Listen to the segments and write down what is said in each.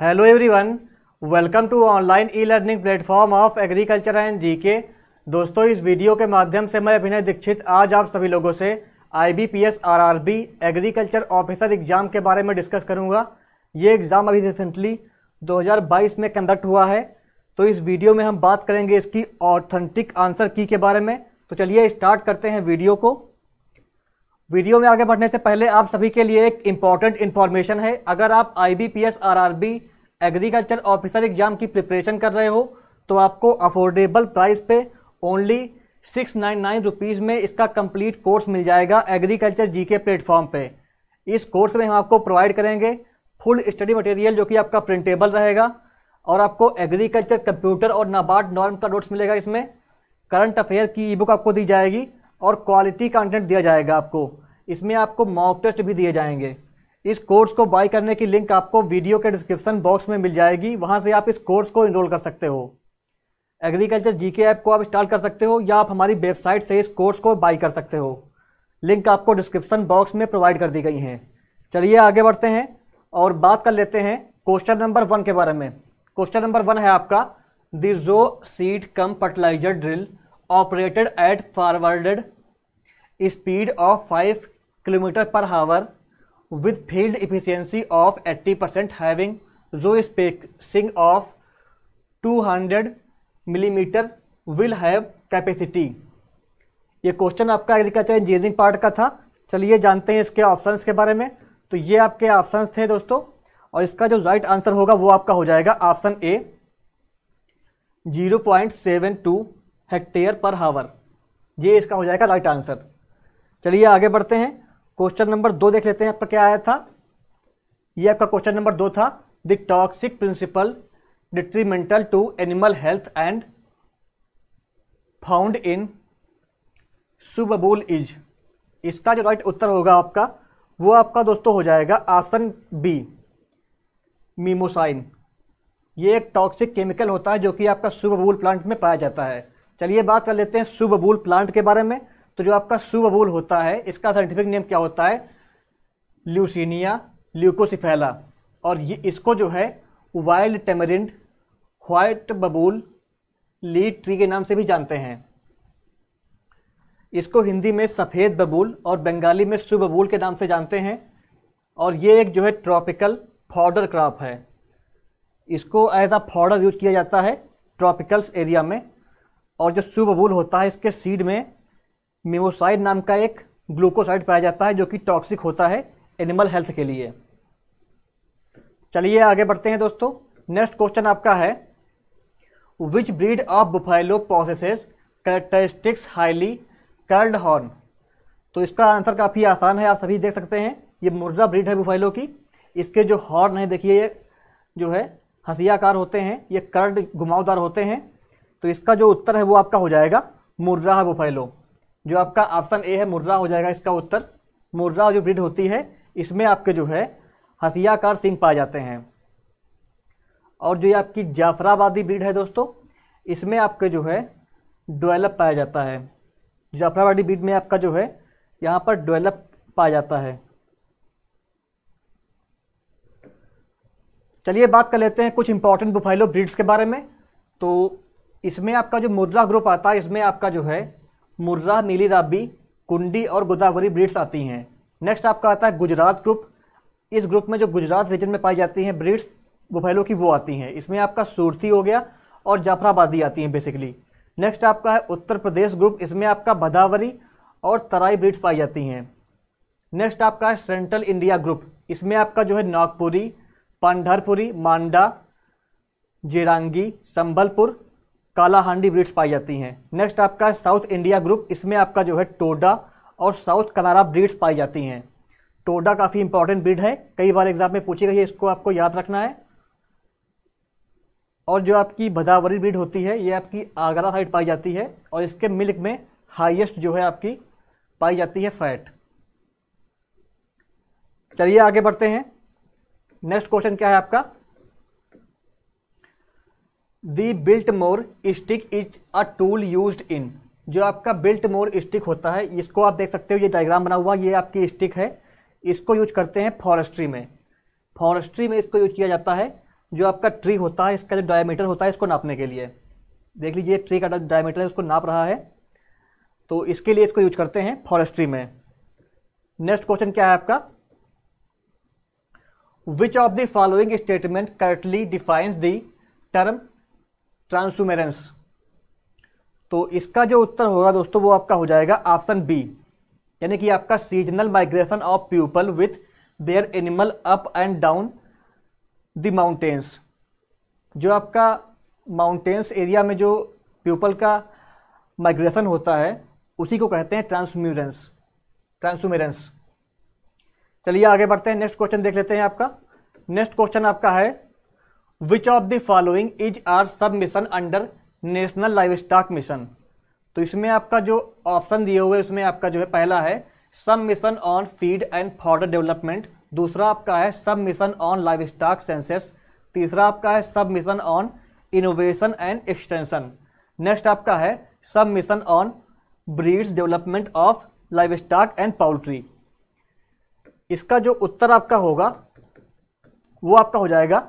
Hello everyone welcome to online e learning platform of agriculture and GK दोस्तों इस video के माध्यम से मैं अभिनय दीक्षित आज आप सभी लोगों से IBPS RRB agriculture officer exam के बारे में डिस्कस करूंगा ये एग्ज़ाम अभी रिसेंटली 2022 में कंडक्ट हुआ है तो इस वीडियो में हम बात करेंगे इसकी ऑथेंटिक आंसर की के बारे में तो चलिए स्टार्ट करते हैं वीडियो को वीडियो में आगे बढ़ने से पहले आप सभी के लिए एक इम्पॉर्टेंट इन्फॉर्मेशन है अगर आप I B P S R R B agriculture officer exam की प्रिपरेशन कर रहे हो तो आपको अफोर्डेबल प्राइस पे only six nine nine rupees में इसका कंप्लीट कोर्स मिल जाएगा एग्रीकल्चर जी के प्लेटफॉर्म पर इस कोर्स में हम आपको प्रोवाइड करेंगे फुल स्टडी मटेरियल जो कि आपका प्रिंटेबल रहेगा और आपको एग्रीकल्चर कंप्यूटर और नाबार्ड नॉर्म का नोट्स मिलेगा इसमें करंट अफेयर की ई बुक आपको दी जाएगी और क्वालिटी कंटेंट दिया जाएगा आपको इसमें आपको मॉक टेस्ट भी दिए जाएंगे इस कोर्स को बाई करने की लिंक आपको वीडियो के डिस्क्रिप्शन बॉक्स में मिल जाएगी वहाँ से आप इस कोर्स को इनरोल कर सकते हो एग्रीकल्चर जीके ऐप को आप इंस्टॉल कर सकते हो या आप हमारी वेबसाइट से इस कोर्स को बाई कर सकते हो लिंक आपको डिस्क्रिप्शन बॉक्स में प्रोवाइड कर दी गई हैं चलिए आगे बढ़ते हैं और बात कर लेते हैं क्वेश्चन नंबर वन के बारे में क्वेश्चन नंबर वन है आपका दिजो seed cum fertilizer drill operated at forwarded speed of five kilometre per hour with field efficiency of eighty percent having जो spacing of two hundred millimetre will have capacity ये question आपका agriculture engineering part का था चलिए जानते हैं इसके options के बारे में तो ये आपके ऑप्शंस थे दोस्तों और इसका जो राइट आंसर होगा वो आपका हो जाएगा option A zero point seven two hectare per hour ये इसका हो जाएगा राइट आंसर चलिए आगे बढ़ते हैं क्वेश्चन नंबर दो देख लेते हैं आपका क्या आया था ये आपका क्वेश्चन नंबर दो था the toxic principle detrimental to animal health and found in subabul is इसका जो राइट उत्तर होगा आपका वो आपका दोस्तों हो जाएगा ऑप्शन बी मीमोसाइन ये एक टॉक्सिक केमिकल होता है जो कि आपका सुबबुल प्लांट में पाया जाता है चलिए बात कर लेते हैं सुबबूल प्लांट के बारे में तो जो आपका सुबबूल होता है इसका साइंटिफिक नेम क्या होता है ल्यूसिनिया ल्यूकोसिफेला और ये इसको जो है wild tamarind white babul lead tree के नाम से भी जानते हैं इसको हिंदी में सफ़ेद बबूल और बंगाली में सुबबूल के नाम से जानते हैं और ये एक जो है ट्रॉपिकल फॉर्डर क्रॉप है इसको एज अ फॉर्डर यूज किया जाता है ट्रॉपिकल्स एरिया में और जो बबूल होता है इसके सीड में मेमोसाइड नाम का एक ग्लूकोसाइड पाया जाता है जो कि टॉक्सिक होता है एनिमल हेल्थ के लिए चलिए आगे बढ़ते हैं दोस्तों नेक्स्ट क्वेश्चन आपका है which breed of buffalo processes characteristics highly curled horn तो इसका आंसर काफ़ी आसान है आप सभी देख सकते हैं ये मुर्जा ब्रीड है बुफाइलो की इसके जो हॉर्न है देखिए ये जो है हसियाकार होते हैं ये कर्ड घुमावदार होते हैं तो इसका जो उत्तर है वो आपका हो जाएगा मुर्राह बुफेलो जो आपका ऑप्शन ए है मुर्रा हो जाएगा इसका उत्तर मुर्रा जो ब्रिड होती है इसमें आपके जो है हसियाकार सिंह पाए जाते हैं और जो ये आपकी जाफराबादी ब्रिड है दोस्तों इसमें आपके जो है डोलप पाया जाता है जाफराबादी ब्रिड में आपका जो है यहाँ पर डवेलप पाया जाता है चलिए बात कर लेते हैं कुछ इंपॉर्टेंट बुफाइलो ब्रीड्स के बारे में तो इसमें आपका जो मुर्रा ग्रुप आता है इसमें आपका जो है मुर्रा नीली राबी कुंडी और गोदावरी ब्रीड्स आती हैं नेक्स्ट आपका आता है गुजरात ग्रुप इस ग्रुप में जो गुजरात रीजन में पाई जाती हैं ब्रीड्स बुफेलो की वो आती हैं इसमें आपका सूरती हो गया और जाफराबादी आती हैं बेसिकली नेक्स्ट आपका है उत्तर प्रदेश ग्रुप इसमें आपका भदावरी और तराई ब्रीड्स पाई जाती हैं नेक्स्ट आपका है सेंट्रल इंडिया ग्रुप इसमें आपका जो है नागपुरी पंडरपुरी मांडा जेरांगी संबलपुर कालाहांडी ब्रिड्स पाई जाती हैं नेक्स्ट आपका साउथ इंडिया ग्रुप इसमें आपका जो है टोडा और साउथ कनारा ब्रीड्स पाई जाती हैं टोडा काफ़ी इंपॉर्टेंट ब्रिड है कई बार एग्जाम में पूछी गई है इसको आपको याद रखना है और जो आपकी भदावरी ब्रिड होती है ये आपकी आगरा साइड पाई जाती है और इसके मिल्क में हाइएस्ट जो है आपकी पाई जाती है फैट चलिए आगे बढ़ते हैं नेक्स्ट क्वेश्चन क्या है आपका the Biltmore stick is a tool use in जो आपका बिल्ट मोर स्टिक होता है इसको आप देख सकते हो ये डायग्राम बना हुआ ये आपकी स्टिक है इसको यूज करते हैं फॉरेस्ट्री में फॉरेस्ट्री में इसको यूज किया जाता है जो आपका ट्री होता है इसका जो डायमीटर होता है इसको नापने के लिए देख लीजिए ट्री का डायमीटर है उसको नाप रहा है तो इसके लिए इसको यूज करते हैं फॉरेस्ट्री में नेक्स्ट क्वेश्चन क्या है आपका which of the following statement correctly defines the term transhumance तो इसका जो उत्तर होगा दोस्तों वो आपका हो जाएगा ऑप्शन बी यानी कि आपका seasonal migration of people with their animal up and down the mountains जो आपका माउंटेन्स एरिया में जो पीपल का माइग्रेशन होता है उसी को कहते हैं ट्रांसम्यूरेंस ट्रांसुमेरेंस चलिए आगे बढ़ते हैं नेक्स्ट क्वेश्चन देख लेते हैं आपका नेक्स्ट क्वेश्चन आपका है which of the following is are sub mission under national livestock mission तो इसमें आपका जो ऑप्शन दिए हुए उसमें आपका जो है पहला है sub mission on feed and fodder development दूसरा आपका है sub mission on livestock census तीसरा आपका है sub mission on innovation and extension next आपका है sub mission on breeds development of livestock and poultry इसका जो उत्तर आपका होगा वो आपका हो जाएगा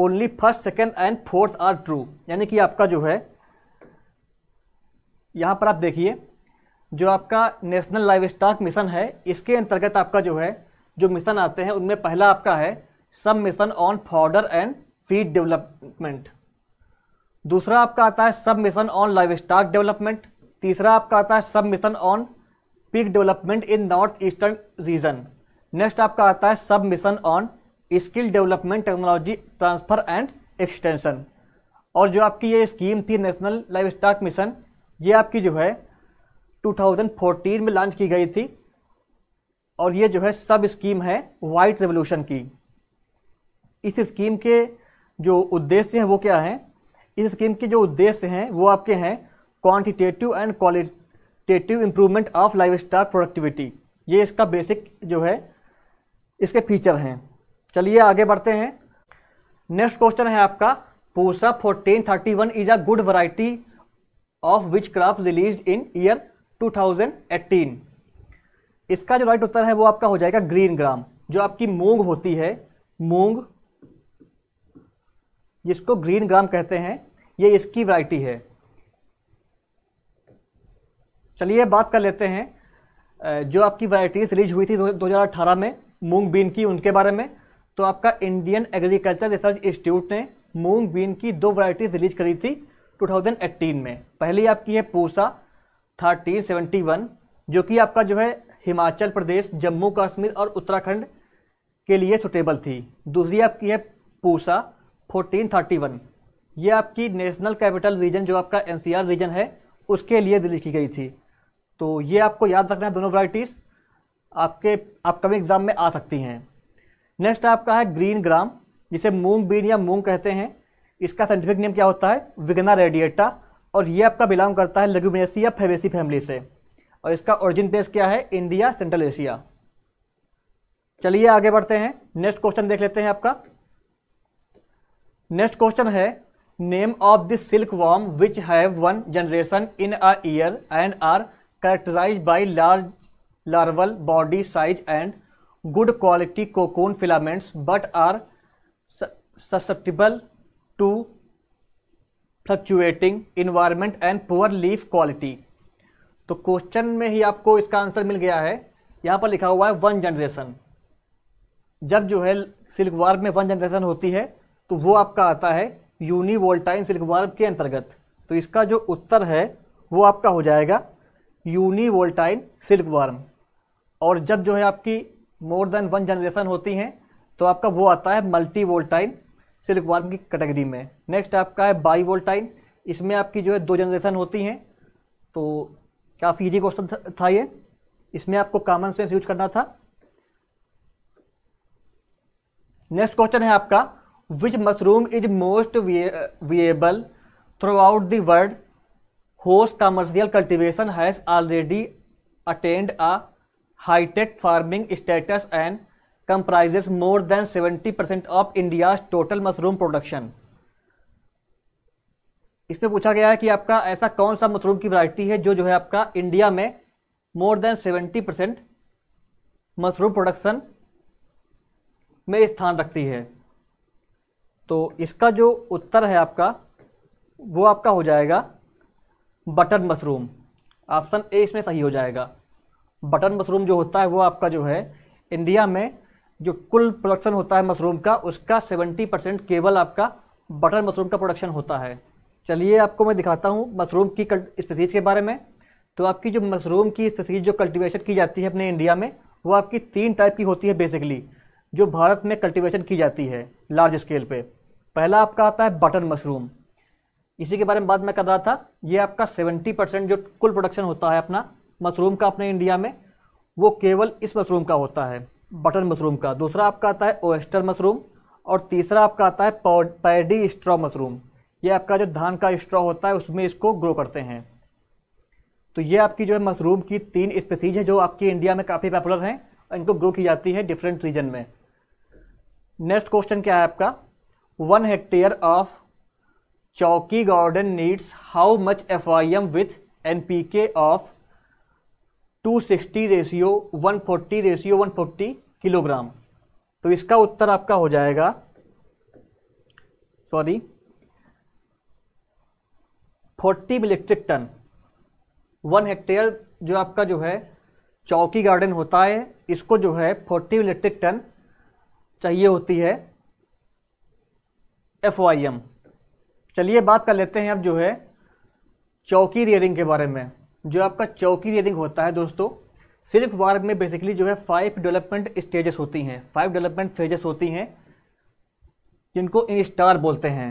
only first second and fourth are true यानी कि आपका जो है यहाँ पर आप देखिए जो आपका नेशनल लाइव स्टॉक मिशन है इसके अंतर्गत आपका जो है जो मिशन आते हैं उनमें पहला आपका है sub mission on fodder and feed development दूसरा आपका आता है sub mission on livestock development तीसरा आपका आता है sub mission on pig development in north eastern region next आपका आता है sub mission on skill development technology transfer and extension और जो आपकी ये स्कीम थी नेशनल लाइफ स्टाक मिशन ये आपकी जो है 2014 में लॉन्च की गई थी और ये जो है सब स्कीम है वाइट रेवोल्यूशन की इस स्कीम के जो उद्देश्य हैं वो क्या हैं इस स्कीम के जो उद्देश्य हैं वो आपके हैं quantitative and qualitative improvement of livestock productivity ये इसका बेसिक जो है इसके फीचर हैं चलिए आगे बढ़ते हैं नेक्स्ट क्वेश्चन है आपका Pusa fourteen thirty one is a good variety of which crop release in year 2018 इसका जो राइट उत्तर है वो आपका हो जाएगा ग्रीन ग्राम जो आपकी मूंग होती है मूंग जिसको ग्रीन ग्राम कहते हैं ये इसकी वराइटी है चलिए बात कर लेते हैं जो आपकी वैरायटीज रिलीज हुई थी 2018 में मूंग बीन की उनके बारे में तो आपका इंडियन एग्रीकल्चर रिसर्च इंस्टीट्यूट ने मूंग बीन की दो वैरायटीज रिलीज करी थी 2018 में पहली आपकी है पूसा थर्टीन सेवेंटी वन जो कि आपका जो है हिमाचल प्रदेश जम्मू कश्मीर और उत्तराखंड के लिए सुटेबल थी दूसरी आपकी है पूसा फोर्टीन थर्टी वन ये आपकी नेशनल कैपिटल रीजन जो आपका एन रीजन है उसके लिए रिलीज की गई थी तो ये आपको याद रखना है दोनों वराइटीज़ आपके अपकमिंग एग्ज़ाम में आ सकती हैं नेक्स्ट आपका है ग्रीन ग्राम जिसे मूंग बीन या मूंग कहते हैं इसका साइंटिफिक नेम क्या होता है विगना रेडिएटा और ये आपका बिलोंग करता है लघुमेसी या फेवेसी फैमिली से और इसका ओरिजिन प्लेस क्या है इंडिया सेंट्रल एशिया चलिए आगे बढ़ते हैं नेक्स्ट क्वेश्चन देख लेते हैं आपका नेक्स्ट क्वेश्चन है name of this silkworm which have one generation in a year and are characterize by large larval body size and good quality cocoon filaments but are susceptible to fluctuating environment and poor leaf quality तो question में ही आपको इसका answer मिल गया है यहाँ पर लिखा हुआ है वन जनरेशन जब जो है सिल्क वार्ब में वन जनरेशन होती है तो वो आपका आता है यूनिवोल्टाइन सिल्क वार्ब के अंतर्गत तो इसका जो उत्तर है वो आपका हो जाएगा यूनिवोल्टाइन सिल्क वार्म और जब जो है आपकी मोर देन वन जनरेशन होती हैं तो आपका वो आता है मल्टी वोल्टाइन सिल्क वार्म की कैटेगरी में नेक्स्ट आपका है बाई वोल्टाइन इसमें आपकी जो है दो जनरेशन होती हैं तो काफ़ी इजी क्वेश्चन था ये इसमें आपको कॉमन सेंस यूज करना था नेक्स्ट क्वेश्चन है आपका which mushroom is most viable throughout the world whose commercial cultivation has already attend a high tech farming status and and more than seventy percent of India total mushroom production इसमें पूछा गया है कि आपका ऐसा कौन सा मशरूम की वैरायटी है जो जो है आपका इंडिया में more than 70 percent mushroom production में स्थान रखती है तो इसका जो उत्तर है आपका वो आपका हो जाएगा बटर मशरूम ऑप्शन ए इसमें सही हो जाएगा बटन मशरूम जो होता है वो आपका जो है इंडिया में जो कुल प्रोडक्शन होता है मशरूम का उसका सेवेंटी परसेंट केवल आपका बटन मशरूम का प्रोडक्शन होता है चलिए आपको मैं दिखाता हूँ मशरूम की स्पेसीज के बारे में तो आपकी जो मशरूम की स्पेसीज जो कल्टिवेशन की जाती है अपने इंडिया में वो आपकी तीन टाइप की होती है बेसिकली जो भारत में कल्टिवेशन की जाती है लार्ज स्केल पर पहला आपका आता है बटन मशरूम इसी के बारे में बात मैं कर रहा था ये आपका सेवेंटी परसेंट जो कुल प्रोडक्शन होता है अपना मशरूम का अपने इंडिया में वो केवल इस मशरूम का होता है बटन मशरूम का दूसरा आपका आता है ओएस्टर मशरूम और तीसरा आपका आता है पैडी स्ट्रॉ मशरूम ये आपका जो धान का स्ट्रॉ होता है उसमें इसको ग्रो करते हैं तो ये आपकी जो है मशरूम की तीन स्पेसीज है जो आपकी इंडिया में काफ़ी पॉपुलर हैं इनको ग्रो की जाती है डिफरेंट रीजन में नेक्स्ट क्वेश्चन क्या है आपका वन हेक्टेयर ऑफ चौकी garden needs how much F I M with N P K of 260 ratio 140 ratio 140 kilogram तो इसका उत्तर आपका हो जाएगा sorry 40 electric ton one hectare जो आपका जो है चौकी गार्डन होता है इसको जो है 40 इलेक्ट्रिक टन चाहिए होती है एफ चलिए बात कर लेते हैं अब जो है चौकी रेयरिंग के बारे में जो आपका चौकी रेडिंग होता है दोस्तों सिल्क वार्ग में बेसिकली जो है फाइव डेवलपमेंट स्टेजेस होती हैं फाइव डेवलपमेंट फेजेस होती हैं जिनको इन स्टार बोलते हैं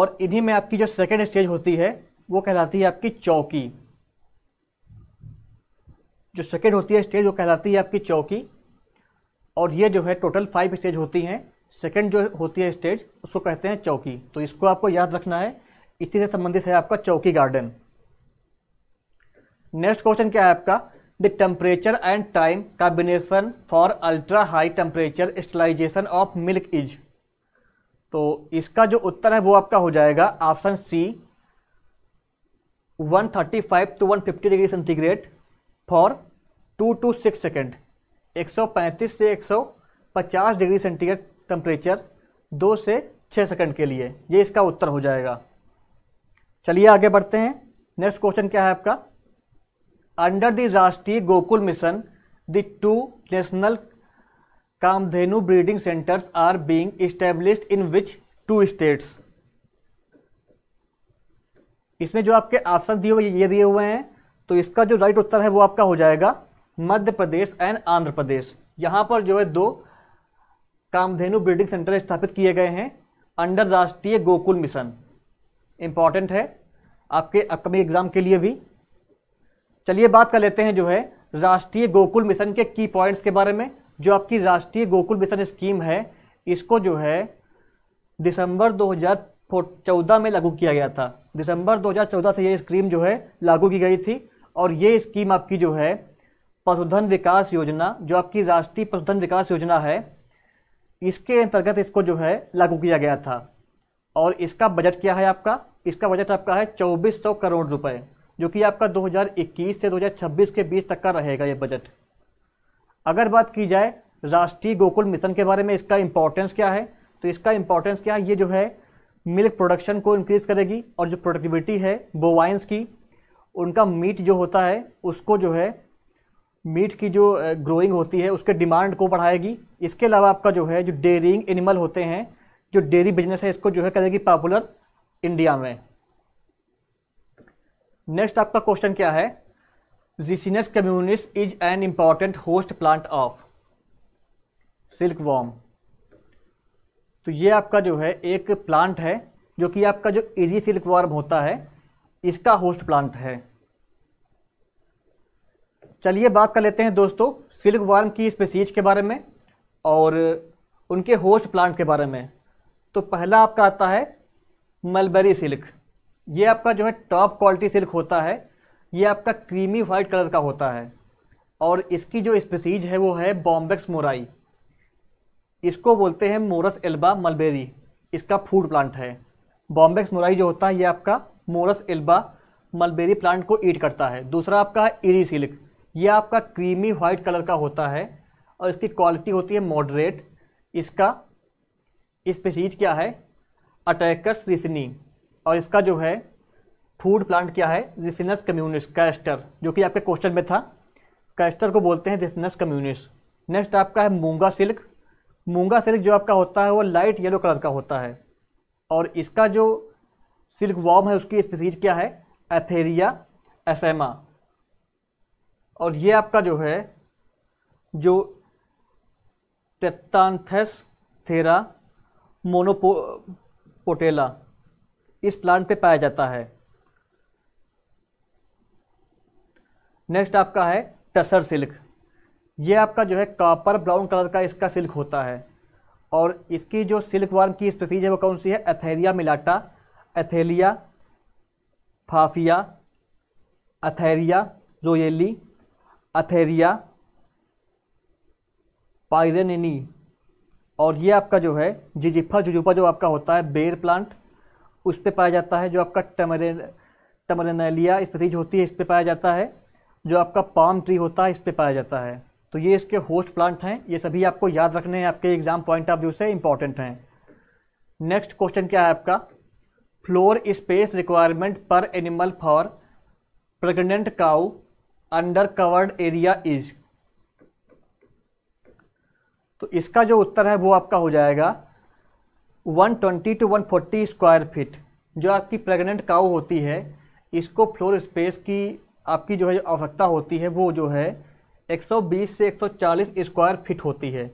और इन्हीं में आपकी जो सेकेंड स्टेज होती है वो कहलाती है आपकी चौकी जो सेकेंड होती है स्टेज वो कहलाती है आपकी चौकी और ये जो है टोटल फाइव स्टेज होती हैं सेकेंड जो होती है स्टेज उसको कहते हैं चौकी तो इसको आपको याद रखना है इसी से संबंधित है आपका चौकी गार्डन नेक्स्ट क्वेश्चन क्या है आपका the temperature and time combination for ultra high temperature sterilization of milk is तो इसका जो उत्तर है वो आपका हो जाएगा option C 135 to one degree centigrade for two to six second 135 से 150 डिग्री सेंटीग्रेड टेम्परेचर दो से छः सेकेंड के लिए ये इसका उत्तर हो जाएगा चलिए आगे बढ़ते हैं नेक्स्ट क्वेश्चन क्या है आपका under the Rashtriya Gokul mission the two national Kamdhenu breeding centres are being established in which two states इसमें जो आपके ऑप्शन दिए हुए ये दिए हुए हैं तो इसका जो राइट उत्तर है वो आपका हो जाएगा मध्य प्रदेश एंड आंध्र प्रदेश यहाँ पर जो है दो कामधेनु ब्रीडिंग सेंटर स्थापित किए गए हैं अंडर राष्ट्रीय गोकुल मिशन इम्पॉर्टेंट है आपके अपकमिंग एग्जाम के लिए भी चलिए बात कर लेते हैं जो है राष्ट्रीय गोकुल मिशन के की पॉइंट्स के बारे में जो आपकी राष्ट्रीय गोकुल मिशन स्कीम है इसको जो है दिसंबर 2014 में लागू किया गया था दिसंबर 2014 से ये स्कीम जो है लागू की गई थी और ये स्कीम आपकी जो है पशुधन विकास योजना जो आपकी राष्ट्रीय पशुधन विकास योजना है इसके अंतर्गत इसको जो है लागू किया गया था और इसका बजट क्या है आपका इसका बजट आपका है चौबीस सौ करोड़ रुपये जो कि आपका 2021 से 2026 के बीच तक का रहेगा ये बजट अगर बात की जाए राष्ट्रीय गोकुल मिशन के बारे में इसका इम्पोर्टेंस क्या है तो इसका इम्पोर्टेंस क्या है ये जो है मिल्क प्रोडक्शन को इंक्रीज़ करेगी और जो प्रोडक्टिविटी है बोवाइंस की उनका मीट जो होता है उसको जो है मीट की जो ग्रोइंग होती है उसके डिमांड को बढ़ाएगी इसके अलावा आपका जो है जो डेयरिंग एनिमल होते हैं जो डेयरी बिजनेस है इसको जो है करेगी पॉपुलर इंडिया में नेक्स्ट आपका क्वेश्चन क्या है Ricinus communis is an important host plant of silkworm तो ये आपका जो है एक प्लांट है जो कि आपका जो इजी सिल्क वार्म होता है इसका होस्ट प्लांट है चलिए बात कर लेते हैं दोस्तों सिल्क वार्म की स्पेसीज के बारे में और उनके होस्ट प्लांट के बारे में तो पहला आपका आता है मलबेरी सिल्क ये आपका जो है टॉप क्वालिटी सिल्क होता है ये आपका क्रीमी वाइट कलर का होता है और इसकी जो स्पेसीज है वो है बॉम्बेक्स मोराई इसको बोलते हैं मोरस एल्बा मलबेरी इसका फूड प्लांट है बॉम्बेक्स मोराई जो होता है ये आपका मोरस एल्बा मलबेरी प्लांट को ईट करता है दूसरा आपका है इरी सिल्क ये आपका क्रीमी वाइट कलर का होता है और इसकी क्वालिटी होती है मॉडरेट इसका स्पेसीज क्या है अटैकस रिसनी और इसका जो है फूड प्लांट क्या है रिसिनस कम्युनिस्ट कैस्टर जो कि आपके क्वेश्चन में था कैस्टर को बोलते हैं रिसिनस कम्युनिस्ट नेक्स्ट आपका है मूंगा सिल्क मूंगा सिल्क जो आपका होता है वो लाइट येलो कलर का होता है और इसका जो सिल्क वॉम है उसकी स्पीसीज क्या है एथेरिया एसेमा और ये आपका जो है जो टेतानथेस थेरा पोटेला इस प्लांट पे पाया जाता है नेक्स्ट आपका है टसर सिल्क ये आपका जो है कॉपर ब्राउन कलर का इसका सिल्क होता है और इसकी जो सिल्क वार्म की स्पेसीज है वो कौन सी है एथेरिया मिलाटा एथेलिया फाफिया अथेरिया जोयेली अथेरिया पायरनिनी और ये आपका जो है जिजिफा जुजुपा जो आपका होता है बेर प्लांट उस पर पाया जाता है जो आपका टमरे टमरनलिया स्पीसीज होती है इस पर पाया जाता है जो आपका पाम ट्री होता है इस पर पाया जाता है तो ये इसके होस्ट प्लांट हैं ये सभी आपको याद रखने हैं आपके एग्ज़ाम पॉइंट ऑफ व्यू से इंपॉर्टेंट हैं नेक्स्ट क्वेश्चन क्या है आपका floor space requirement per animal for pregnant cow under covered area is तो इसका जो उत्तर है वो आपका हो जाएगा 120 टू 140 स्क्वायर फीट जो आपकी प्रेग्नेंट काउ होती है इसको फ्लोर स्पेस की आपकी जो है आवश्यकता होती है वो जो है 120 से 140 स्क्वायर फीट होती है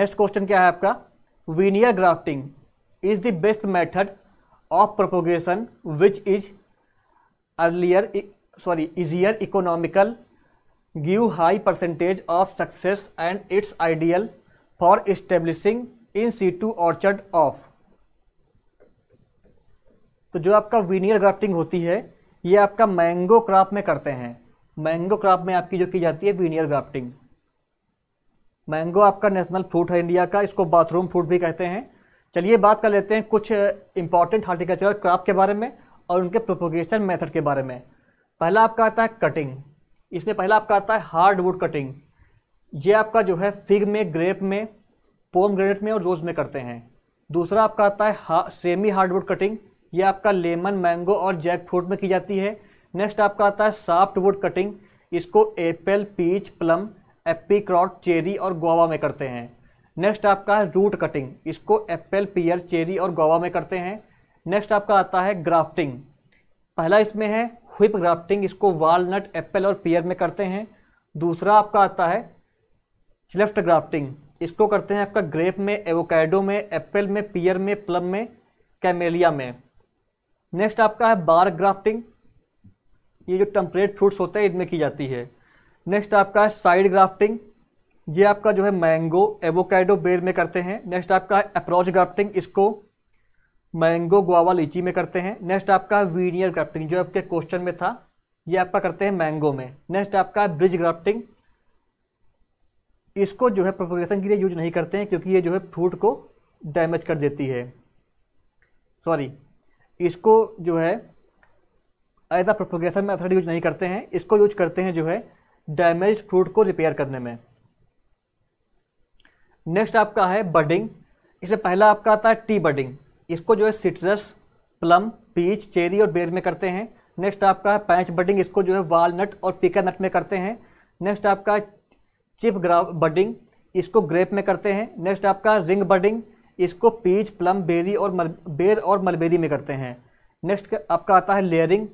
नेक्स्ट क्वेश्चन क्या है आपका veneer grafting is the best method of propagation which is earlier sorry easier economical give high percentage of success and it's ideal for establishing in situ orchard of तो जो आपका veneer grafting होती है ये आपका मैंगो क्रॉप में करते हैं मैंगो क्रॉप में आपकी जो की जाती है विनियर ग्राफ्टिंग मैंगो आपका नेशनल फ्रूट है इंडिया का इसको बाथरूम फ्रूट भी कहते हैं चलिए बात कर लेते हैं कुछ इंपॉर्टेंट हार्टिकल्चर क्रॉप के बारे में और उनके प्रोपोगेशन मेथड के बारे में पहला आपका आता है कटिंग इसमें पहला आपका आता है हार्डवुड कटिंग ये आपका जो है फिग में ग्रेप में पोम ग्रेनेट में और रोज में करते हैं दूसरा आपका आता है हा, सेमी हार्डवुड कटिंग ये आपका लेमन मैंगो और जैक फ्रूट में की जाती है नेक्स्ट आपका आता है सॉफ्ट वुड कटिंग इसको apple peach plum apricot cherry और गोवा में करते हैं नेक्स्ट आपका है रूट कटिंग इसको एप्पल पियर चेरी और गोवा में करते हैं नेक्स्ट आपका आता है ग्राफ्टिंग पहला इसमें है हुप ग्राफ्टिंग इसको वालनट एप्पल और पियर में करते हैं दूसरा आपका आता है चलेफ्ट ग्राफ्टिंग इसको करते हैं आपका ग्रेप में एवोकैडो में एप्पल में पियर में प्लम में कैमेलिया में नेक्स्ट आपका है बार ग्राफ्टिंग ये जो टम्परेट फ्रूट्स होते हैं इनमें की जाती है नेक्स्ट आपका है साइड ग्राफ्टिंग ये आपका जो है मैंगो एवोकैडो बेर में करते हैं नेक्स्ट आपका है अप्रोच ग्राफ्टिंग इसको मैंगो गुआवा लीची में करते हैं नेक्स्ट आपका वीनियर ग्राफ्टिंग जो आपके क्वेश्चन में था ये आपका करते हैं मैंगो में नेक्स्ट आपका है ब्रिज ग्राफ्टिंग इसको जो है प्रोपोगेशन के लिए यूज नहीं करते हैं क्योंकि ये जो है फ्रूट को डैमेज कर देती है सॉरी इसको जो है एज अ प्रोपोगेशन में अथॉरिटी यूज नहीं करते हैं इसको यूज करते हैं जो है डैमेज फ्रूट को रिपेयर करने में नेक्स्ट आपका है बडिंग इसमें पहला आपका आता है टी बडिंग इसको जो है सिट्रस प्लम पीच चेरी और बेर में करते हैं नेक्स्ट आपका है पैंच बडिंग इसको जो है वालनट और पीका नट में करते हैं नेक्स्ट आपका चिप बडिंग इसको ग्रेप में करते हैं नेक्स्ट आपका रिंग बडिंग इसको पीच प्लम बेरी और मल बेर और मलबेरी में करते हैं नेक्स्ट आपका आता है लेयरिंग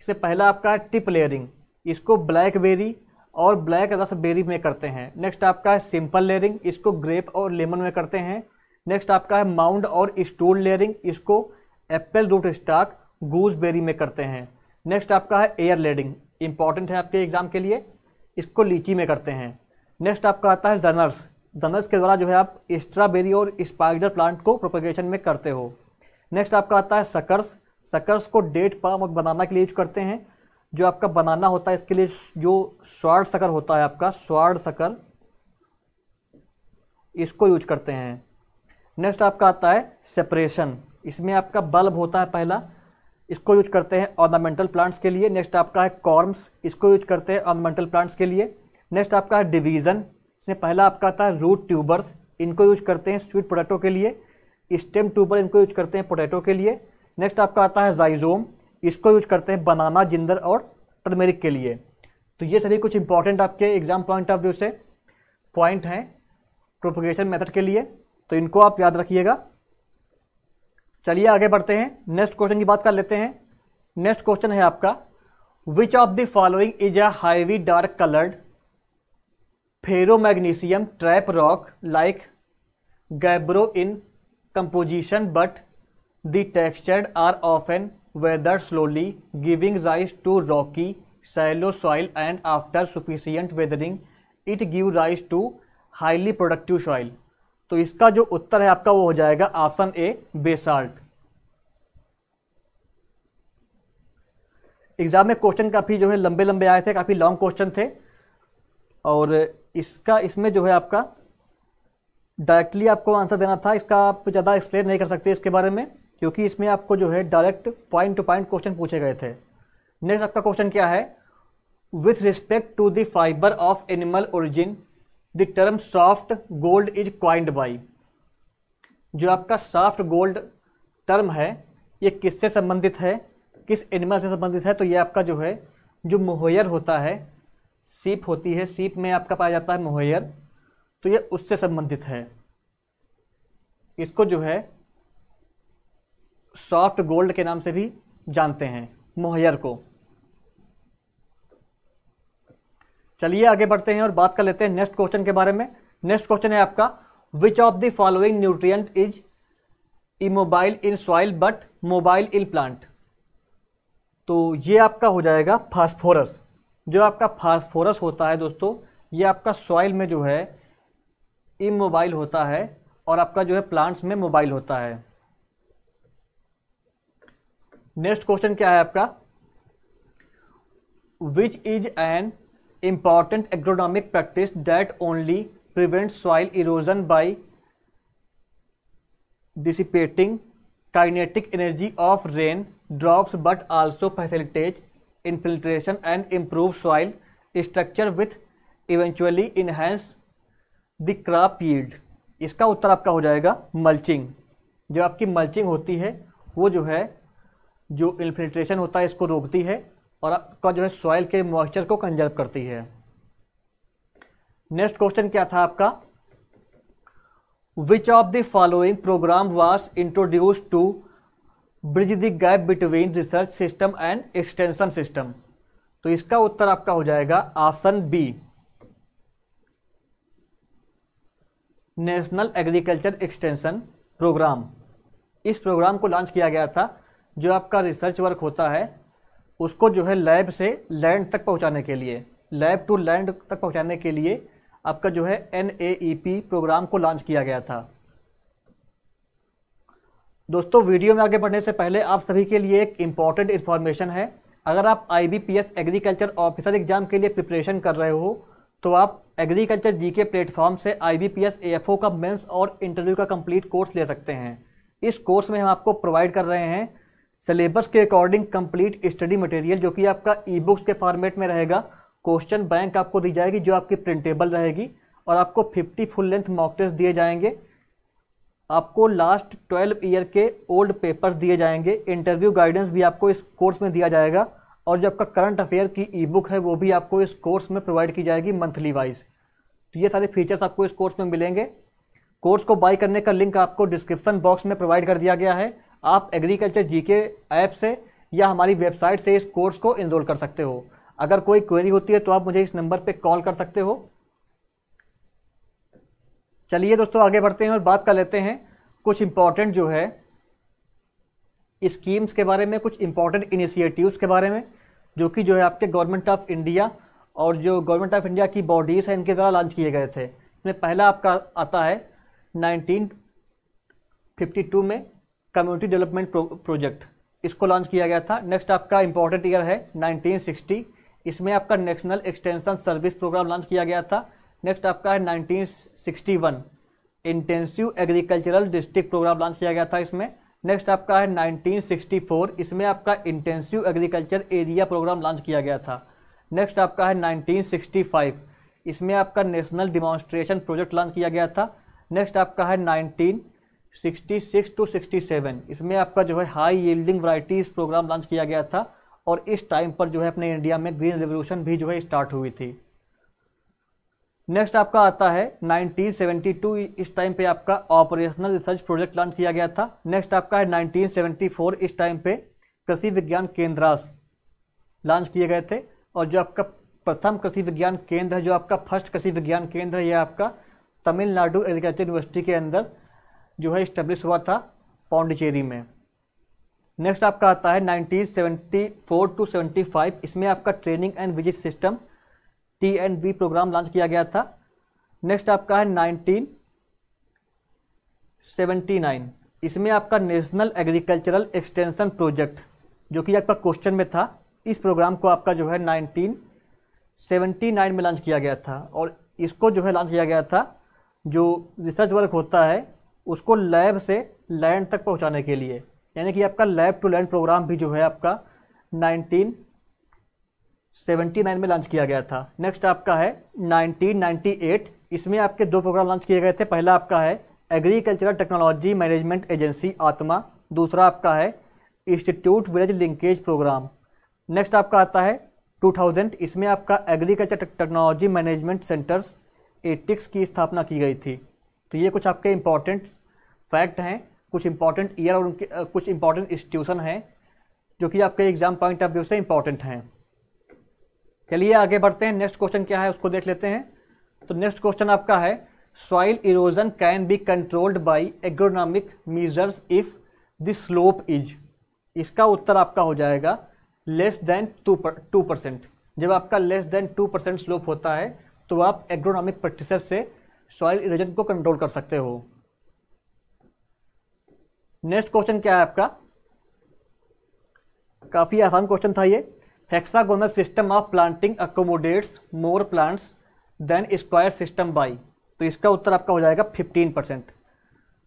इससे पहला आपका है टिप लेयरिंग इसको ब्लैक बेरी और ब्लैक रस बेरी में करते हैं नेक्स्ट आपका है सिंपल लेयरिंग इसको ग्रेप और लेमन में करते हैं नेक्स्ट आपका है माउंड और स्टोल लेयरिंग इसको एप्पल रूट गूज बेरी में करते हैं नेक्स्ट आपका है एयर लेडिंग इंपॉर्टेंट है आपके एग्ज़ाम के लिए इसको लीची में करते हैं नेक्स्ट आपका आता है जनर्स जनर्स के द्वारा जो है आप स्ट्राबेरी और स्पाइडर प्लांट को प्रोपोगेशन में करते हो नेक्स्ट आपका आता है सकर्स सकर्स को डेट पाम और बनाना के लिए यूज करते हैं जो आपका बनाना होता है इसके लिए जो स्वाड सकर होता है आपका स्वाड सकर इसको यूज करते हैं नेक्स्ट आपका आता है सेपरेशन इसमें आपका बल्ब होता है पहला इसको यूज करते हैं ऑर्नामेंटल प्लांट्स के लिए नेक्स्ट आपका है कॉर्म्स इसको यूज करते हैं ऑर्नामेंटल प्लांट्स के लिए नेक्स्ट आपका डिवीज़न इसमें पहला आपका था रूट ट्यूबर्स इनको यूज करते हैं स्वीट पोटैटो के लिए स्टेम ट्यूबर इनको यूज करते हैं पोटैटो के लिए नेक्स्ट आपका आता है राइजोम इसको यूज करते हैं बनाना जिंदर और टर्मेरिक के लिए तो ये सभी कुछ इंपॉर्टेंट आपके एग्जाम पॉइंट ऑफ व्यू से पॉइंट हैं प्रोपोगेशन मेथड के लिए तो इनको आप याद रखिएगा चलिए आगे बढ़ते हैं नेक्स्ट क्वेश्चन की बात कर लेते हैं नेक्स्ट क्वेश्चन है आपका which of the following is a heavy dark coloured ferromagnesium trap rock like gabbro in composition but the textured are of an weather slowly giving rise to rocky shallow soil and after sufficient weathering it give rise to highly productive soil तो इसका जो उत्तर है आपका वो हो जाएगा option A basalt exam में क्वेश्चन काफी जो है लंबे लंबे आए थे काफी लॉन्ग क्वेश्चन थे और इसका इसमें जो है आपका डायरेक्टली आपको आंसर देना था इसका आप ज़्यादा एक्सप्लेन नहीं कर सकते इसके बारे में क्योंकि इसमें आपको जो है direct point to point question पूछे गए थे नेक्स्ट आपका क्वेश्चन क्या है with respect to the fibre of animal origin the term soft gold is coined by जो आपका सॉफ्ट गोल्ड टर्म है ये किससे संबंधित है किस एनिमल से संबंधित है तो ये आपका जो है जो मोहयर होता है सीप होती है सीप में आपका पाया जाता है मुहैयर तो ये उससे संबंधित है इसको जो है सॉफ्ट गोल्ड के नाम से भी जानते हैं मुहैयर को चलिए आगे बढ़ते हैं और बात कर लेते हैं नेक्स्ट क्वेश्चन के बारे में नेक्स्ट क्वेश्चन है आपका which of the following nutrient is immobile in soil but mobile in plant तो ये आपका हो जाएगा फास्फोरस जो आपका फास्फोरस होता है दोस्तों ये आपका सॉइल में जो है इमोबाइल होता है और आपका जो है प्लांट्स में मोबाइल होता है नेक्स्ट क्वेश्चन क्या है आपका which is an important agronomic practice that only prevent soil erosion by dissipating kinetic energy of rain drops but also facilitates infiltration and improve soil structure with eventually enhance the crop yield इसका उत्तर आपका हो जाएगा mulching जो आपकी mulching होती है वो जो है जो इन्फिल्ट्रेशन होता है इसको रोकती है और आपका जो है सॉइल के मॉइस्चर को कंजर्व करती है नेक्स्ट क्वेश्चन क्या था आपका which of the following programme was introduce to bridge the gap between research system and extension system तो इसका उत्तर आपका हो जाएगा option B national agriculture extension programme इस प्रोग्राम को लॉन्च किया गया था जो आपका रिसर्च वर्क होता है उसको जो है लैब से लैंड तक पहुंचाने के लिए लैब टू लैंड तक पहुंचाने के लिए आपका जो है एन प्रोग्राम e को लॉन्च किया गया था दोस्तों वीडियो में आगे बढ़ने से पहले आप सभी के लिए एक इम्पॉर्टेंट इन्फॉर्मेशन है अगर आप आईबीपीएस एग्रीकल्चर ऑफिसर एग्जाम के लिए प्रिपरेशन कर रहे हो तो आप एग्रीकल्चर जीके प्लेटफॉर्म से आईबीपीएस एएफओ का मेंस और इंटरव्यू का कंप्लीट कोर्स ले सकते हैं इस कोर्स में हम आपको प्रोवाइड कर रहे हैं सिलेबस के अकॉर्डिंग कंप्लीट स्टडी मटेरियल जो कि आपका ई बुक्स के फॉर्मेट में रहेगा क्वेश्चन बैंक आपको दी जाएगी जो आपकी प्रिंटेबल रहेगी और आपको fifty full length mock test दिए जाएंगे आपको लास्ट ट्वेल्व ईयर के ओल्ड पेपर्स दिए जाएंगे इंटरव्यू गाइडेंस भी आपको इस कोर्स में दिया जाएगा और जो आपका करंट अफेयर की ई बुक है वो भी आपको इस कोर्स में प्रोवाइड की जाएगी मंथली वाइज तो ये सारे फीचर्स आपको इस कोर्स में मिलेंगे कोर्स को बाय करने का लिंक आपको डिस्क्रिप्शन बॉक्स में प्रोवाइड कर दिया गया है आप एग्रीकल्चर के ऐप से या हमारी वेबसाइट से इस कोर्स को इनरोल कर सकते हो अगर कोई क्वेरी होती है तो आप मुझे इस नंबर पर कॉल कर सकते हो चलिए दोस्तों आगे बढ़ते हैं और बात कर लेते हैं कुछ इम्पॉर्टेंट जो है स्कीम्स के बारे में कुछ इम्पॉर्टेंट इनिशिएटिव्स के बारे में जो कि जो है आपके गवर्नमेंट ऑफ इंडिया और जो गवर्नमेंट ऑफ इंडिया की बॉडीज़ हैं इनके द्वारा लॉन्च किए गए थे इसमें पहला आपका आता है 1952 में कम्युनिटी डेवलपमेंट प्रोजेक्ट इसको लॉन्च किया गया था नेक्स्ट आपका इम्पॉर्टेंट ईयर है 1960 इसमें आपका national extension service programme launch किया गया था नेक्स्ट आपका है 1961 intensive agricultural district programme launch किया गया था इसमें नेक्स्ट आपका है 1964 इसमें आपका intensive agriculture area programme launch किया गया था नेक्स्ट आपका है 1965 इसमें आपका नेशनल डिमॉन्स्ट्रेशन प्रोजेक्ट लॉन्च किया गया था नेक्स्ट आपका है 1966 टू 67 इसमें आपका जो है high yielding varieties programme launch किया गया था और इस टाइम पर जो है अपने इंडिया में ग्रीन रेवोल्यूशन भी जो है स्टार्ट हुई थी नेक्स्ट आपका आता है 1972 इस टाइम पे आपका ऑपरेशनल रिसर्च प्रोजेक्ट लॉन्च किया गया था नेक्स्ट आपका है 1974 इस टाइम पे कृषि विज्ञान केंद्रास लॉन्च किए गए थे और जो आपका प्रथम कृषि विज्ञान केंद्र है जो आपका फर्स्ट कृषि विज्ञान केंद्र है यह आपका तमिलनाडु एग्रीकल्चर यूनिवर्सिटी के अंदर जो है इस्टेब्लिश हुआ था पौंडचेरी में नेक्स्ट आपका आता है नाइनटीन टू सेवेंटी इसमें आपका training and visit system T and V programme launch किया गया था नेक्स्ट आपका है नाइनटीन सेवेंटी नाइन इसमें आपका नेशनल एग्रीकल्चरल एक्सटेंशन प्रोजेक्ट जो कि आपका क्वेश्चन में था इस प्रोग्राम को आपका जो है नाइनटीन सेवेंटी नाइन में लॉन्च किया गया था और इसको जो है लॉन्च किया गया था जो रिसर्च वर्क होता है उसको लैब से लैंड तक पहुंचाने के लिए यानी कि आपका लैब टू लैंड प्रोग्राम भी जो है आपका नाइनटीन 79 में लॉन्च किया गया था नेक्स्ट आपका है 1998 इसमें आपके दो प्रोग्राम लॉन्च किए गए थे पहला आपका है एग्रीकल्चरल टेक्नोलॉजी मैनेजमेंट एजेंसी आत्मा दूसरा आपका है institute village linkage programme next आपका आता है 2000 इसमें आपका agriculture technology management centres ATICs की स्थापना की गई थी तो ये कुछ आपके इम्पॉर्टेंट फैक्ट हैं कुछ इम्पॉर्टेंट ईयर और उनके कुछ इम्पॉर्टेंट इंस्टीट्यूशन हैं जो कि आपके एग्ज़ाम पॉइंट ऑफ व्यू से इम्पॉर्टेंट हैं चलिए आगे बढ़ते हैं नेक्स्ट क्वेश्चन क्या है उसको देख लेते हैं तो नेक्स्ट क्वेश्चन आपका है soil erosion can be controlled by agronomic measures if the slope is इसका उत्तर आपका हो जाएगा less than two two percent जब आपका less than two percent slope होता है तो आप एग्रोनॉमिक प्रैक्टिस से सॉइल इरोजन को कंट्रोल कर सकते हो नेक्स्ट क्वेश्चन क्या है आपका काफ़ी आसान क्वेश्चन था ये hexagonal system of planting accommodates more plants than square system by तो इसका उत्तर आपका हो जाएगा 15 परसेंट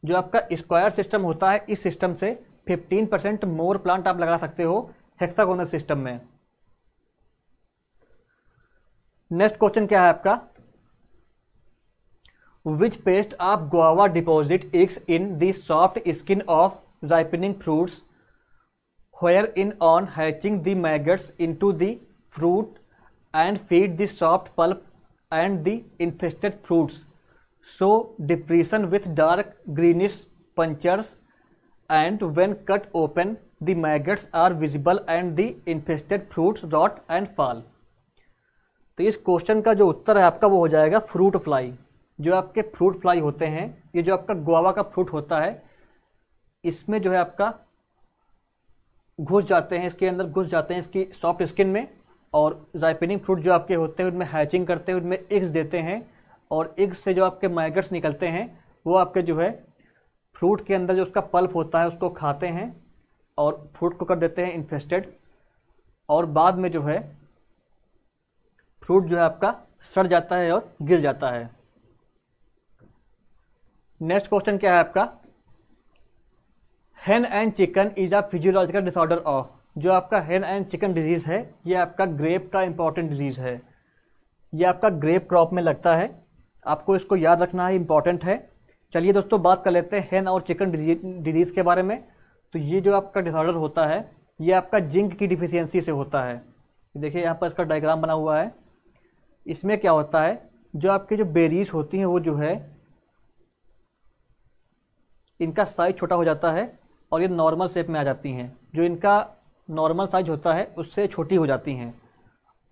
जो आपका स्क्वायर सिस्टम होता है इस सिस्टम से 15 परसेंट मोर प्लांट आप लगा सकते हो हेक्सागोनल सिस्टम में नेक्स्ट क्वेश्चन क्या है आपका which pest of guava deposit eggs in soft skin of ripening fruits wherein on hatching the maggots into the fruit and feed the soft pulp and the infested fruits show depression with dark greenish punctures and when cut open the maggots are visible and the infested fruits rot and fall तो इस question का जो उत्तर है आपका वो हो जाएगा फ्रूट फ्लाई जो आपके फ्रूट फ्लाई होते हैं ये जो आपका गुआवा का फ्रूट होता है इसमें जो है आपका घुस जाते हैं इसके अंदर घुस जाते हैं इसकी सॉफ्ट स्किन में और जायपिनिंग फ्रूट जो आपके होते हैं उनमें हैचिंग करते हैं उनमें एग्स देते हैं और एग्स से जो आपके माइगर्स निकलते हैं वो आपके जो है फ्रूट के अंदर जो उसका पल्प होता है उसको खाते हैं और फ्रूट को कर देते हैं इन्फेस्टेड और बाद में जो है फ्रूट जो है आपका सड़ जाता है और गिर जाता है नेक्स्ट क्वेश्चन क्या है आपका hen and chicken is a physiological disorder of जो आपका हैन एंड चिकन डिजीज़ है ये आपका ग्रेप का इम्पॉर्टेंट डिजीज़ है ये आपका ग्रेप क्रॉप में लगता है आपको इसको याद रखना है इम्पॉर्टेंट है चलिए दोस्तों बात कर लेते हैं हैन और चिकन डिजीज़ के बारे में तो ये जो आपका डिसऑर्डर होता है ये आपका जिंक की डिफिशियंसी से होता है देखिए यहाँ पर इसका डायग्राम बना हुआ है इसमें क्या होता है जो आपकी जो बेरीज होती हैं वो जो है इनका साइज छोटा हो जाता है और ये नॉर्मल शेप में आ जाती हैं जो इनका नॉर्मल साइज होता है उससे छोटी हो जाती हैं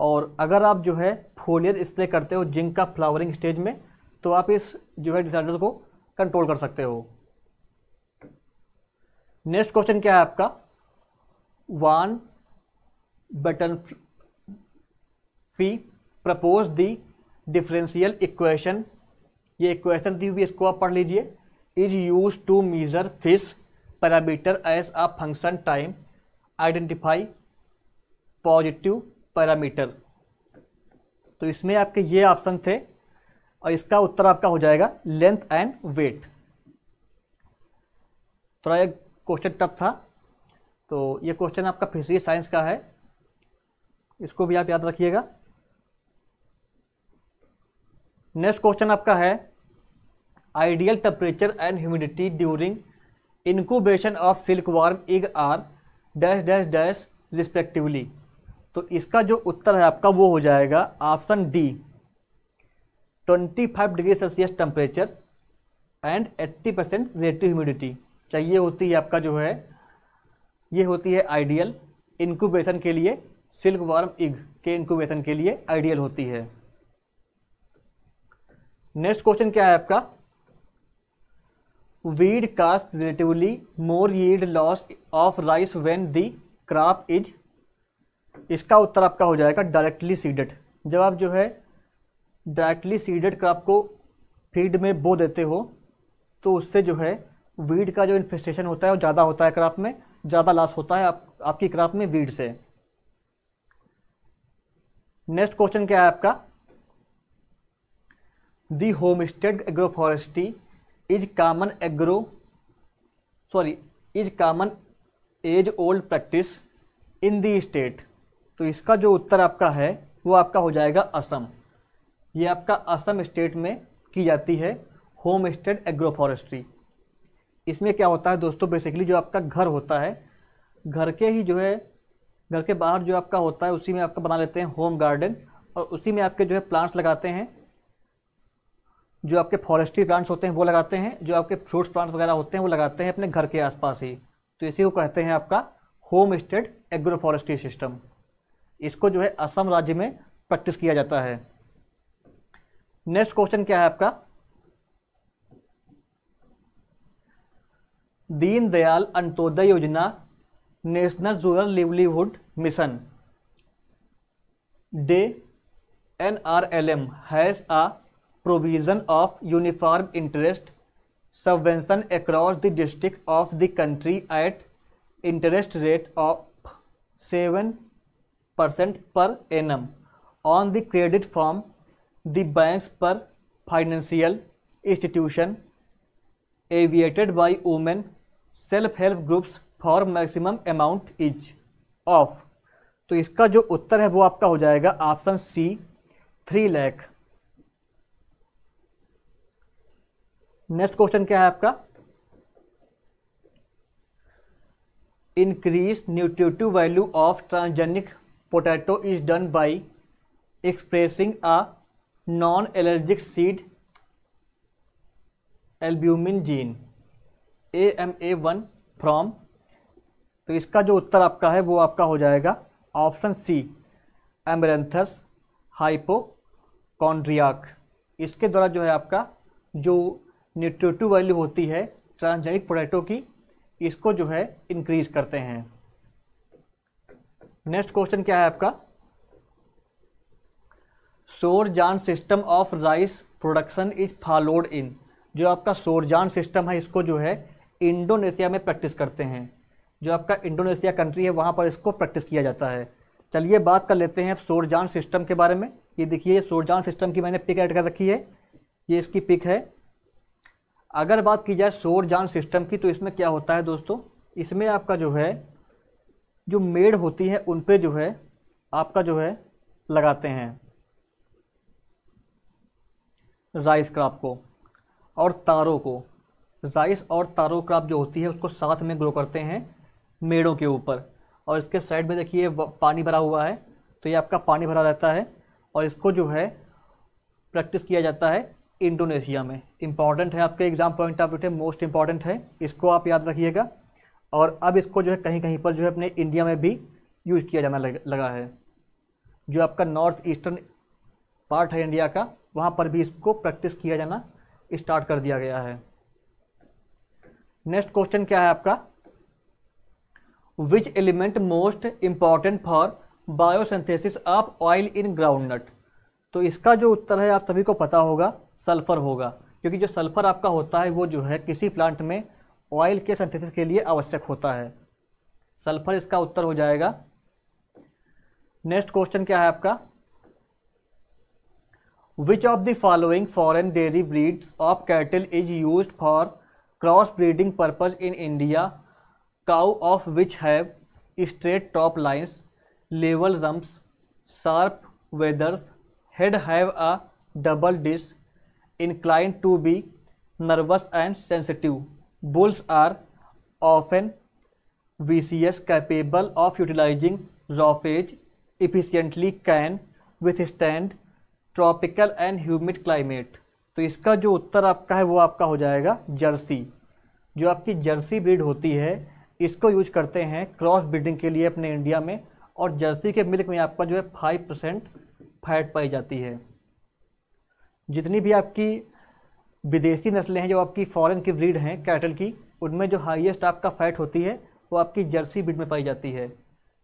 और अगर आप जो है फोलियर स्प्रे करते हो जिंक का फ्लावरिंग स्टेज में तो आप इस जो है डिसऑर्डर को कंट्रोल कर सकते हो नेक्स्ट क्वेश्चन क्या है आपका one button fee propose the differential equation ये इक्वेशन दी हुई इसको आप पढ़ लीजिए is used to measure fish parameter as a function time identify positive parameter तो इसमें आपके ये ऑप्शन थे और इसका उत्तर आपका हो जाएगा लेंथ एंड वेट थोड़ा एक क्वेश्चन टफ था तो ये क्वेश्चन आपका फिजिक्स साइंस का है इसको भी आप याद रखिएगा नेक्स्ट क्वेश्चन आपका है ideal temperature and humidity during incubation of silkworm egg are dash dash dash respectively तो इसका जो उत्तर है आपका वो हो जाएगा option D 25 degree Celsius temperature and 80 percent relative humidity चाहिए होती है आपका जो है ये होती है आइडियल इनक्यूबेशन के लिए सिल्क वार्म इग के इनक्यूबेशन के लिए आइडियल होती है नेक्स्ट क्वेश्चन क्या है आपका weed cause relatively more yield loss of rice when the crop is इसका उत्तर आपका हो जाएगा डायरेक्टली सीडेड जब आप जो है डायरेक्टली सीडेड क्रॉप को फीड में बो देते हो तो उससे जो है वीड का जो इन्फेस्टेशन होता है वो ज़्यादा होता है क्रॉप में ज़्यादा लॉस होता है आप, आपकी क्रॉप में वीड से नेक्स्ट क्वेश्चन क्या है आपका the homestead agroforestry is common agro sorry is common age old practice in the state तो इसका जो उत्तर आपका है वो आपका हो जाएगा असम ये आपका असम स्टेट में की जाती है होम स्टेड एग्रो फॉरेस्ट्री इसमें क्या होता है दोस्तों बेसिकली जो आपका घर होता है घर के ही जो है घर के बाहर जो आपका होता है उसी में आपका बना लेते हैं होम गार्डन और उसी में आपके जो है प्लांट्स लगाते हैं जो आपके फॉरेस्ट्री प्लांट्स होते हैं वो लगाते हैं जो आपके फ्रूट्स प्लांट्स वगैरह होते हैं वो लगाते हैं अपने घर के आसपास ही तो इसी को कहते हैं आपका homestead agroforestry system इसको जो है असम राज्य में प्रैक्टिस किया जाता है नेक्स्ट क्वेश्चन क्या है आपका Deendayal Antyodaya Yojana national rural livelihood mission DAY N R L M has a provision of uniform interest subvention across the district of the country at interest rate of 7% per annum on the credit from the banks per financial institution aviated by women self help groups for maximum amount is of तो इसका जो उत्तर है वो आपका हो जाएगा option C three lakh next question क्या है आपका increase nutritive value of transgenic potato is done by expressing a non allergic seed albumin gene A M A one from तो इसका जो उत्तर आपका है वो आपका हो जाएगा ऑप्शन सी एमरेंथस हाइपोकॉन्ड्रियाक इसके द्वारा जो है आपका जो न्यूट्रेटिव वैल्यू होती है ट्रांसजेनिक पोटैटो की इसको जो है इंक्रीज करते हैं नेक्स्ट क्वेश्चन क्या है आपका sorjan system of rice production is followed in जो आपका सोरजान सिस्टम है इसको जो है इंडोनेशिया में प्रैक्टिस करते हैं जो आपका इंडोनेशिया कंट्री है वहाँ पर इसको प्रैक्टिस किया जाता है चलिए बात कर लेते हैं सोरजान सिस्टम के बारे में ये देखिए सोरजान सिस्टम की मैंने पिक ऐड कर रखी है ये इसकी पिक है अगर बात की जाए जान सिस्टम की तो इसमें क्या होता है दोस्तों इसमें आपका जो है जो मेड होती है उन पे जो है आपका जो है लगाते हैं राइस क्राप को और तारों को राइस और तारो क्राप जो होती है उसको साथ में ग्रो करते हैं मेड़ों के ऊपर और इसके साइड में देखिए पानी भरा हुआ है तो ये आपका पानी भरा रहता है और इसको जो है प्रैक्टिस किया जाता है इंडोनेशिया में इंपॉर्टेंट है आपके exam point of view most important है इसको आप याद रखिएगा और अब इसको जो है कहीं कहीं पर जो है अपने इंडिया में भी यूज किया जाना लगा है जो आपका नॉर्थ ईस्टर्न पार्ट है इंडिया का वहाँ पर भी इसको प्रैक्टिस किया जाना स्टार्ट कर दिया गया है नेक्स्ट क्वेश्चन क्या है आपका which element most important for biosynthesis of oil in groundnut तो इसका जो उत्तर है आप सभी को पता होगा सल्फ़र होगा क्योंकि जो सल्फ़र आपका होता है वो जो है किसी प्लांट में ऑयल के सिंथेसिस के लिए आवश्यक होता है सल्फ़र इसका उत्तर हो जाएगा नेक्स्ट क्वेश्चन क्या है आपका which of the following foreign dairy breeds of cattle is use for cross breeding purpose in India cow of which have straight top lines level rumps sharp withers head have a double disc inclined to be nervous and sensitive. Bulls are often vicious capable of utilizing roughage efficiently can withstand tropical and humid climate. तो इसका जो उत्तर आपका है वो आपका हो जाएगा जर्सी जो आपकी जर्सी ब्रीड होती है इसको यूज करते हैं क्रॉस ब्रीडिंग के लिए अपने इंडिया में और जर्सी के मिल्क में आपका जो है फाइव परसेंट फैट पाई जाती है जितनी भी आपकी विदेशी नस्लें हैं जो आपकी फॉरेन की ब्रीड हैं कैटल की उनमें जो हाईएस्ट आपका फैट होती है वो आपकी जर्सी ब्रीड में पाई जाती है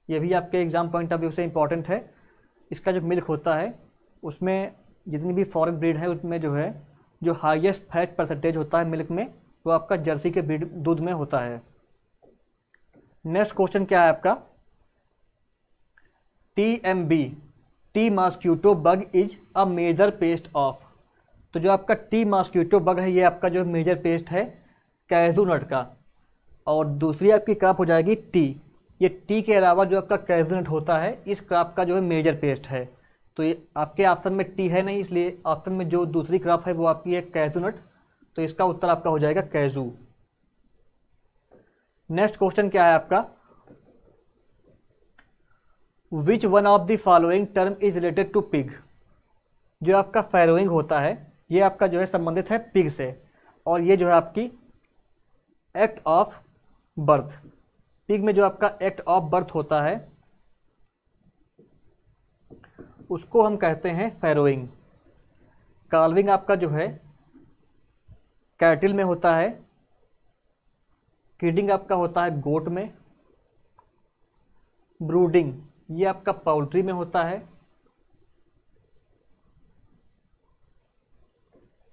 ये भी आपके एग्ज़ाम पॉइंट ऑफ व्यू से इम्पॉर्टेंट है इसका जो मिल्क होता है उसमें जितनी भी फॉरेन ब्रीड है उसमें जो है जो हाईएस्ट फैट परसेंटेज होता है मिल्क में वो आपका जर्सी के ब्रीड दूध में होता है नेक्स्ट क्वेश्चन क्या है आपका T M B T mosquito bug is a major pest of तो जो आपका टी मॉस्क्यूटो बग है ये आपका जो मेजर पेस्ट है कैजूनट का और दूसरी आपकी क्राप हो जाएगी टी ये टी के अलावा जो आपका कैजूनट होता है इस क्राप का जो है मेजर पेस्ट है तो ये आपके ऑप्शन में टी है नहीं इसलिए ऑप्शन में जो दूसरी क्राप है वो आपकी है कैजूनट तो इसका उत्तर आपका हो जाएगा कैजू नेक्स्ट क्वेश्चन क्या है आपका which one of the following term is related to pig जो आपका फैरोइंग होता है ये आपका जो है संबंधित है पिग से और ये जो है आपकी एक्ट ऑफ बर्थ पिग में जो आपका एक्ट ऑफ बर्थ होता है उसको हम कहते हैं फेरोइंग कार्विंग आपका जो है कैटल में होता है किडिंग आपका होता है गोट में ब्रूडिंग ये आपका पोल्ट्री में होता है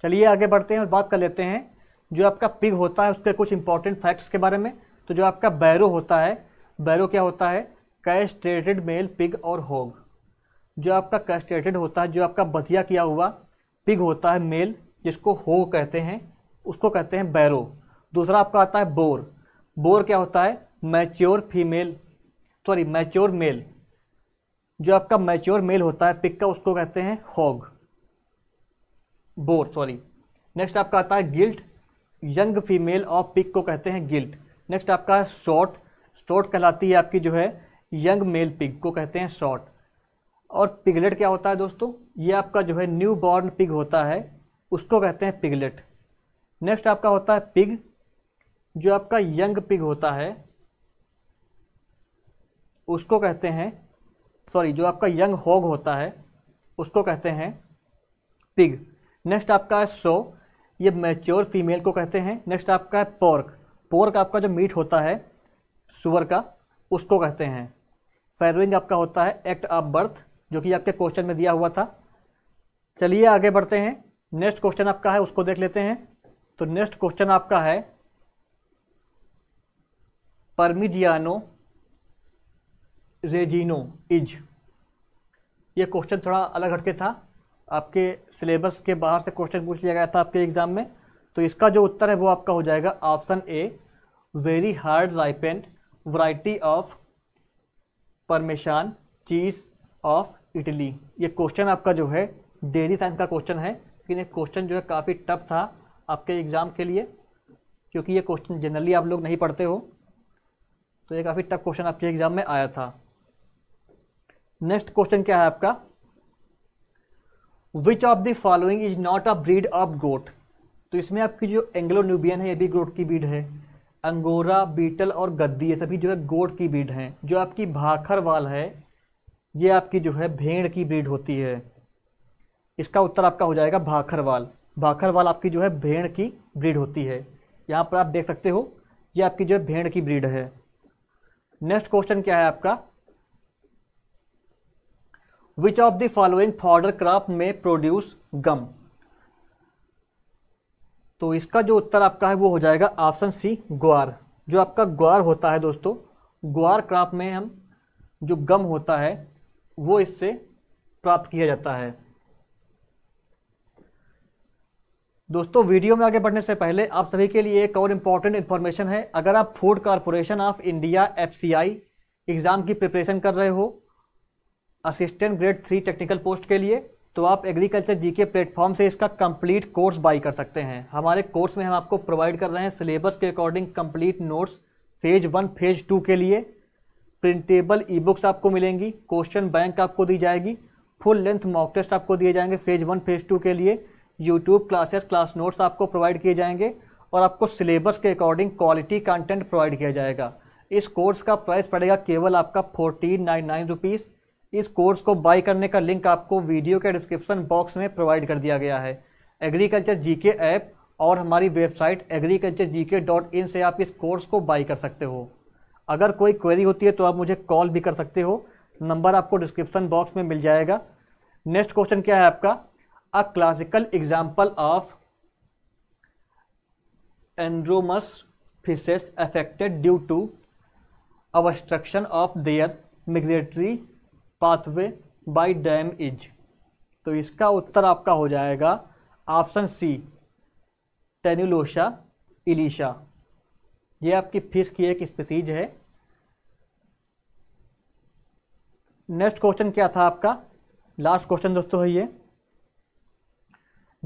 चलिए आगे बढ़ते हैं और बात कर लेते हैं जो आपका पिग होता है उसके कुछ इंपॉर्टेंट फैक्ट्स के बारे में तो जो आपका बैरो होता है बैरो क्या होता है कैस्ट्रेटेड मेल पिग और होग जो आपका कैस्ट्रेटेड होता है जो आपका बधिया किया हुआ पिग होता है मेल जिसको होग कहते हैं उसको कहते हैं बैरो दूसरा आपका आता है बोर बोर क्या होता है mature female sorry mature male जो आपका मैच्योर मेल होता है पिग का उसको कहते हैं होग बोर सॉरी नेक्स्ट आपका आता है gilt young female of pig को कहते हैं गिल्ट नेक्स्ट आपका है शॉर्ट शॉर्ट कहलाती है आपकी जो है यंग मेल पिग को कहते हैं शॉर्ट और पिगलेट क्या होता है दोस्तों ये आपका जो है न्यू बॉर्न पिग होता है उसको कहते हैं पिगलेट नेक्स्ट आपका होता है पिग जो आपका यंग पिग होता है उसको कहते हैं सॉरी जो आपका यंग हॉग होता है उसको कहते हैं पिग नेक्स्ट आपका है सो ये मैच्योर फीमेल को कहते हैं नेक्स्ट आपका है पोर्क पोर्क आपका जो मीट होता है सुअर का उसको कहते हैं फेरोइंग आपका होता है एक्ट ऑफ बर्थ जो कि आपके क्वेश्चन में दिया हुआ था चलिए आगे बढ़ते हैं नेक्स्ट क्वेश्चन आपका है उसको देख लेते हैं तो नेक्स्ट क्वेश्चन आपका है परमिजियानो रेजिनो इज ये क्वेश्चन थोड़ा अलग हटके था आपके सिलेबस के बाहर से क्वेश्चन पूछ लिया गया था आपके एग्ज़ाम में तो इसका जो उत्तर है वो आपका हो जाएगा option A very hard ripened variety of Parmesan cheese of Italy ये क्वेश्चन आपका जो है डेली साइंस का क्वेश्चन है लेकिन ये क्वेश्चन जो है काफ़ी टफ था आपके एग्ज़ाम के लिए क्योंकि ये क्वेश्चन जनरली आप लोग नहीं पढ़ते हो तो ये काफ़ी टफ क्वेश्चन आपके एग्ज़ाम में आया था नेक्स्ट क्वेश्चन क्या है आपका which of the following is not a breed of goat तो इसमें आपकी जो एंग्लो न्यूबियन है ये भी गोट की ब्रीड है अंगोरा बीटल और गद्दी ये सभी जो है गोट की ब्रीड हैं जो आपकी भाखरवाल है ये आपकी जो है भेड़ की ब्रीड होती है इसका उत्तर आपका हो जाएगा भाखरवाल भाखरवाल आपकी जो है भेड़ की ब्रीड होती है यहाँ पर आप देख सकते हो ये आपकी जो है भेड़ की ब्रीड है नेक्स्ट क्वेश्चन क्या है आपका which of the following fodder crop में प्रोड्यूस गम तो इसका जो उत्तर आपका है वो हो जाएगा ऑप्शन सी ग्वार जो आपका ग्वार होता है दोस्तों ग्वार क्रॉप में हम जो गम होता है वो इससे प्राप्त किया जाता है दोस्तों वीडियो में आगे बढ़ने से पहले आप सभी के लिए एक और इम्पॉर्टेंट इन्फॉर्मेशन है अगर आप Food Corporation of India F exam की प्रिपरेशन कर रहे हो assistant grade three technical post के लिए तो आप एग्रीकल्चर जीके प्लेटफॉर्म से इसका कंप्लीट कोर्स बाई कर सकते हैं हमारे कोर्स में हम आपको प्रोवाइड कर रहे हैं सिलेबस के according complete notes phase one phase two के लिए प्रिंटेबल ई बुक्स आपको मिलेंगी क्वेश्चन बैंक आपको दी जाएगी फुल लेंथ मॉक टेस्ट आपको दिए जाएंगे फेज वन फेज टू के लिए यूट्यूब क्लासेस क्लास नोट्स आपको प्रोवाइड किए जाएंगे और आपको सिलेबस के अकॉर्डिंग क्वालिटी कंटेंट प्रोवाइड किया जाएगा इस कोर्स का प्राइस पड़ेगा केवल आपका फोर्टीन नाइन नाइन रुपीज़ इस कोर्स को बाय करने का लिंक आपको वीडियो के डिस्क्रिप्शन बॉक्स में प्रोवाइड कर दिया गया है एग्रीकल्चर जीके ऐप और हमारी वेबसाइट एग्रीकल्चर जी के डॉट इन से आप इस कोर्स को बाई कर सकते हो अगर कोई क्वेरी होती है तो आप मुझे कॉल भी कर सकते हो नंबर आपको डिस्क्रिप्शन बॉक्स में मिल जाएगा नेक्स्ट क्वेश्चन क्या है आपका a classical example of anadromous fishes affected due to obstruction of their migratory pathway by dam is तो इसका उत्तर आपका हो जाएगा ऑप्शन सी टेन्यूलोशा इलीशा ये आपकी फिश की एक स्पीसीज है नेक्स्ट क्वेश्चन क्या था आपका लास्ट क्वेश्चन दोस्तों है ये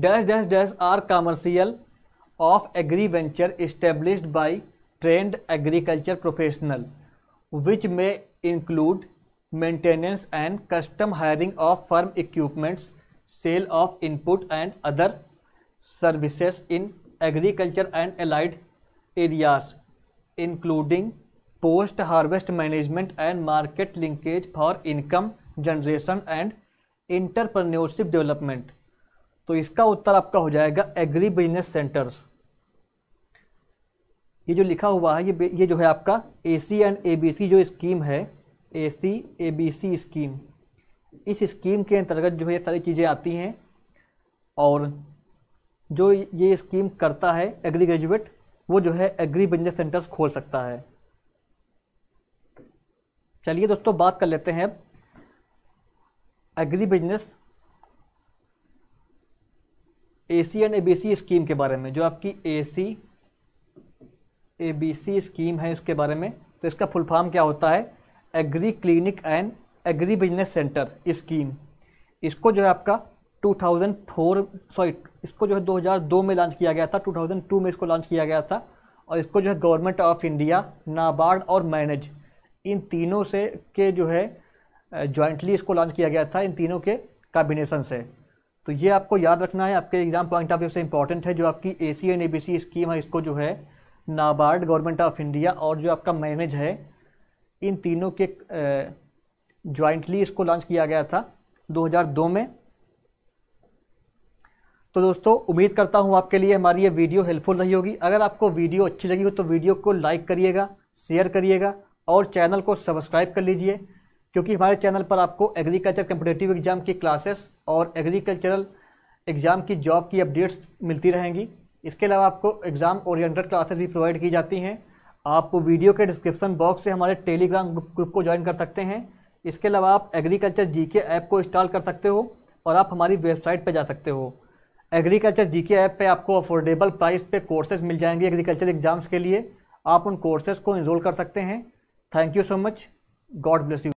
dash dash dash are commercial of agri venture established by trained agriculture professional which may include maintenance and custom hiring of farm equipments sale of input and other services in agriculture and allied areas including post harvest management and market linkage for income generation and entrepreneurship development तो इसका उत्तर आपका हो जाएगा agri business centres ये जो लिखा हुआ है ये ये जो है आपका ए सी एंड ए बी सी जो स्कीम है A C A B C scheme इस स्कीम के अंतर्गत जो है ये सारी चीज़ें आती हैं और जो ये स्कीम करता है एग्री ग्रेजुएट वो जो है एग्री बिजनेस सेंटर्स खोल सकता है चलिए दोस्तों बात कर लेते हैं agri business A C and A B C scheme के बारे में जो आपकी A C A B C scheme है उसके बारे में तो इसका फुल फॉर्म क्या होता है agri clinic and agri business centre scheme इसको जो है आपका 2004 सॉरी इसको जो है 2002 में लॉन्च किया गया था 2002 में इसको लॉन्च किया गया था और इसको जो है गवर्नमेंट ऑफ इंडिया नाबार्ड और मैनेज इन तीनों से के जो है जॉइंटली इसको लॉन्च किया गया था इन तीनों के कॉम्बिनेशन से तो ये आपको याद रखना है आपके एग्जाम पॉइंट ऑफ व्यू से इंपॉर्टेंट है जो आपकी A C and A B C scheme है इसको जो है नाबार्ड गवर्नमेंट ऑफ इंडिया और जो आपका मैनेज है इन तीनों के जॉइंटली इसको लॉन्च किया गया था 2002 में तो दोस्तों उम्मीद करता हूँ आपके लिए हमारी ये वीडियो हेल्पफुल रही होगी अगर आपको वीडियो अच्छी लगी हो तो वीडियो को लाइक करिएगा शेयर करिएगा और चैनल को सब्सक्राइब कर लीजिए क्योंकि हमारे चैनल पर आपको एग्रीकल्चर कम्पिटेटिव एग्ज़ाम की क्लासेस और एग्रीकल्चरल एग्ज़ाम की जॉब की अपडेट्स मिलती रहेंगी इसके अलावा आपको एग्ज़ाम ओरिएंटेड क्लासेस भी प्रोवाइड की जाती हैं आप वीडियो के डिस्क्रिप्शन बॉक्स से हमारे टेलीग्राम ग्रुप को ज्वाइन कर सकते हैं इसके अलावा आप एग्रीकल्चर जी के ऐप को इंस्टॉल कर सकते हो और आप हमारी वेबसाइट पर जा सकते हो एग्रीकल्चर जी के ऐप पर आपको अफोर्डेबल प्राइस पे कोर्सेज मिल जाएंगे एग्रीकल्चर एग्जाम्स के लिए आप उन कोर्सेज को इनरोल कर सकते हैं thank you so much God bless you